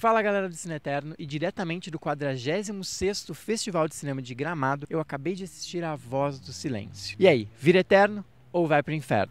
Fala galera do Cine Eterno e diretamente do 46º Festival de Cinema de Gramado, eu acabei de assistir A Voz do Silêncio. E aí, vira eterno ou vai pro inferno?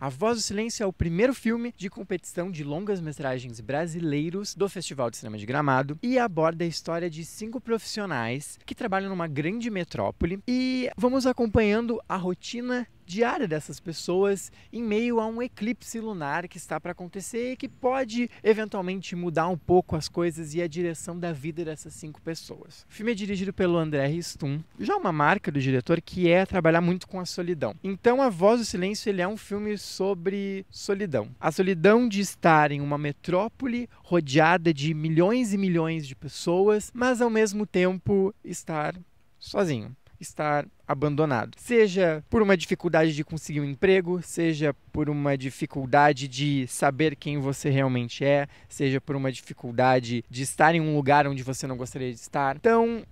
A Voz do Silêncio é o primeiro filme de competição de longas-metragens brasileiros do Festival de Cinema de Gramado e aborda a história de cinco profissionais que trabalham numa grande metrópole e vamos acompanhando a rotina diária dessas pessoas em meio a um eclipse lunar que está para acontecer e que pode eventualmente mudar um pouco as coisas e a direção da vida dessas cinco pessoas. O filme é dirigido pelo André Ristum, já uma marca do diretor que é trabalhar muito com a solidão. Então, A Voz do Silêncio ele é um filme sobre solidão. A solidão de estar em uma metrópole rodeada de milhões e milhões de pessoas, mas ao mesmo tempo estar sozinho estar abandonado. Seja por uma dificuldade de conseguir um emprego, seja por uma dificuldade de saber quem você realmente é, seja por uma dificuldade de estar em um lugar onde você não gostaria de estar. Então,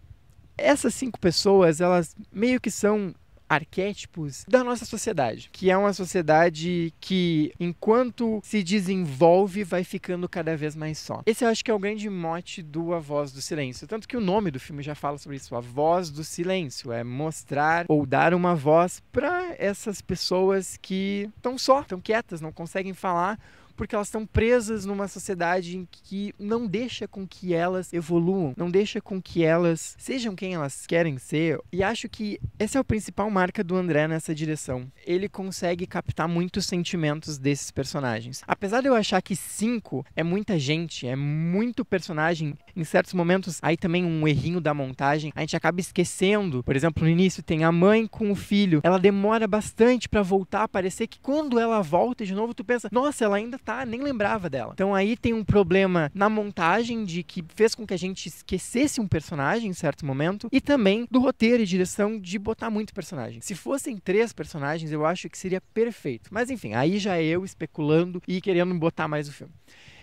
essas cinco pessoas, elas meio que são arquétipos da nossa sociedade, que é uma sociedade que, enquanto se desenvolve, vai ficando cada vez mais só. Esse eu acho que é o grande mote do A Voz do Silêncio. Tanto que o nome do filme já fala sobre isso, A Voz do Silêncio. É mostrar ou dar uma voz para essas pessoas que estão só, estão quietas, não conseguem falar porque elas estão presas numa sociedade em que não deixa com que elas evoluam, não deixa com que elas sejam quem elas querem ser. E acho que essa é a principal marca do André nessa direção. Ele consegue captar muitos sentimentos desses personagens. Apesar de eu achar que cinco é muita gente, é muito personagem, em certos momentos aí também um errinho da montagem, a gente acaba esquecendo. Por exemplo, no início tem a mãe com o filho, ela demora bastante para voltar, a aparecer. que quando ela volta de novo, tu pensa, nossa, ela ainda tá Tá, nem lembrava dela. Então aí tem um problema na montagem de que fez com que a gente esquecesse um personagem em certo momento e também do roteiro e direção de botar muito personagem. Se fossem três personagens, eu acho que seria perfeito. Mas enfim, aí já é eu especulando e querendo botar mais o filme.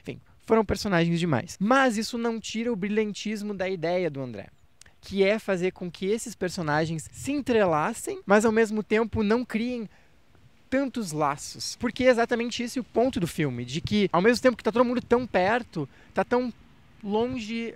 Enfim, foram personagens demais. Mas isso não tira o brilhantismo da ideia do André que é fazer com que esses personagens se entrelacem, mas ao mesmo tempo não criem tantos laços. Porque é exatamente esse o ponto do filme, de que ao mesmo tempo que tá todo mundo tão perto, tá tão longe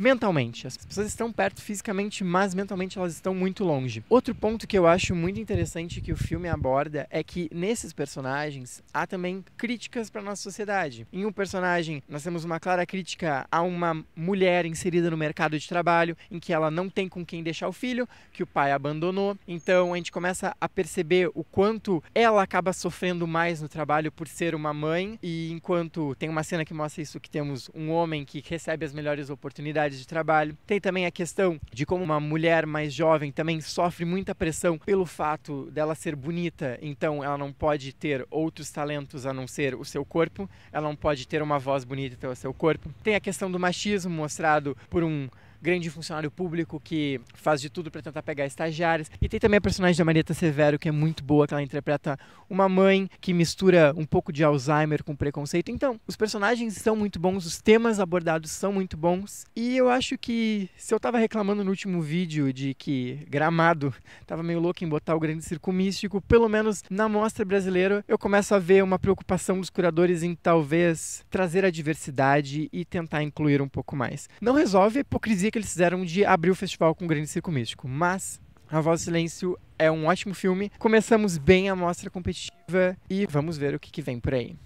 mentalmente. As pessoas estão perto fisicamente, mas mentalmente elas estão muito longe. Outro ponto que eu acho muito interessante que o filme aborda é que nesses personagens há também críticas para nossa sociedade. Em um personagem, nós temos uma clara crítica a uma mulher inserida no mercado de trabalho, em que ela não tem com quem deixar o filho, que o pai abandonou. Então a gente começa a perceber o quanto ela acaba sofrendo mais no trabalho por ser uma mãe, e enquanto tem uma cena que mostra isso que temos um homem que recebe as melhores oportunidades oportunidades de trabalho. Tem também a questão de como uma mulher mais jovem também sofre muita pressão pelo fato dela ser bonita, então ela não pode ter outros talentos a não ser o seu corpo, ela não pode ter uma voz bonita, então é o seu corpo. Tem a questão do machismo mostrado por um grande funcionário público que faz de tudo para tentar pegar estagiários. E tem também a personagem da Marieta Severo, que é muito boa, que ela interpreta uma mãe que mistura um pouco de Alzheimer com preconceito. Então, os personagens são muito bons, os temas abordados são muito bons. E eu acho que se eu estava reclamando no último vídeo de que Gramado estava meio louco em botar o grande circo místico, pelo menos na mostra brasileira, eu começo a ver uma preocupação dos curadores em talvez trazer a diversidade e tentar incluir um pouco mais. Não resolve a hipocrisia que eles fizeram de abrir o festival com o Grande Circo Místico, mas A Voz do Silêncio é um ótimo filme. Começamos bem a mostra competitiva e vamos ver o que, que vem por aí.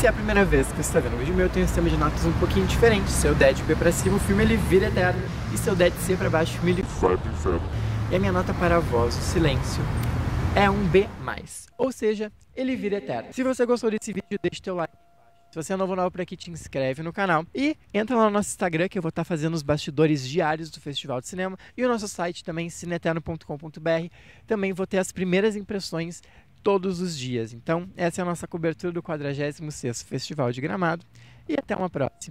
se é a primeira vez que você está vendo um vídeo meu, eu tenho um sistema de notas um pouquinho diferente. Se eu der de B para cima, o filme ele vira eterno. E se eu der de C para baixo, o filme ele vai pro inferno. E a minha nota para a voz, o silêncio, é um B+, ou seja, ele vira eterno. Se você gostou desse vídeo, deixe teu like. Se você é novo, novo por aqui, te inscreve no canal e entra lá no nosso Instagram que eu vou estar tá fazendo os bastidores diários do Festival de Cinema e o nosso site também, cineterno.com.br. Também vou ter as primeiras impressões todos os dias. Então, essa é a nossa cobertura do 46º Festival de Gramado e até uma próxima.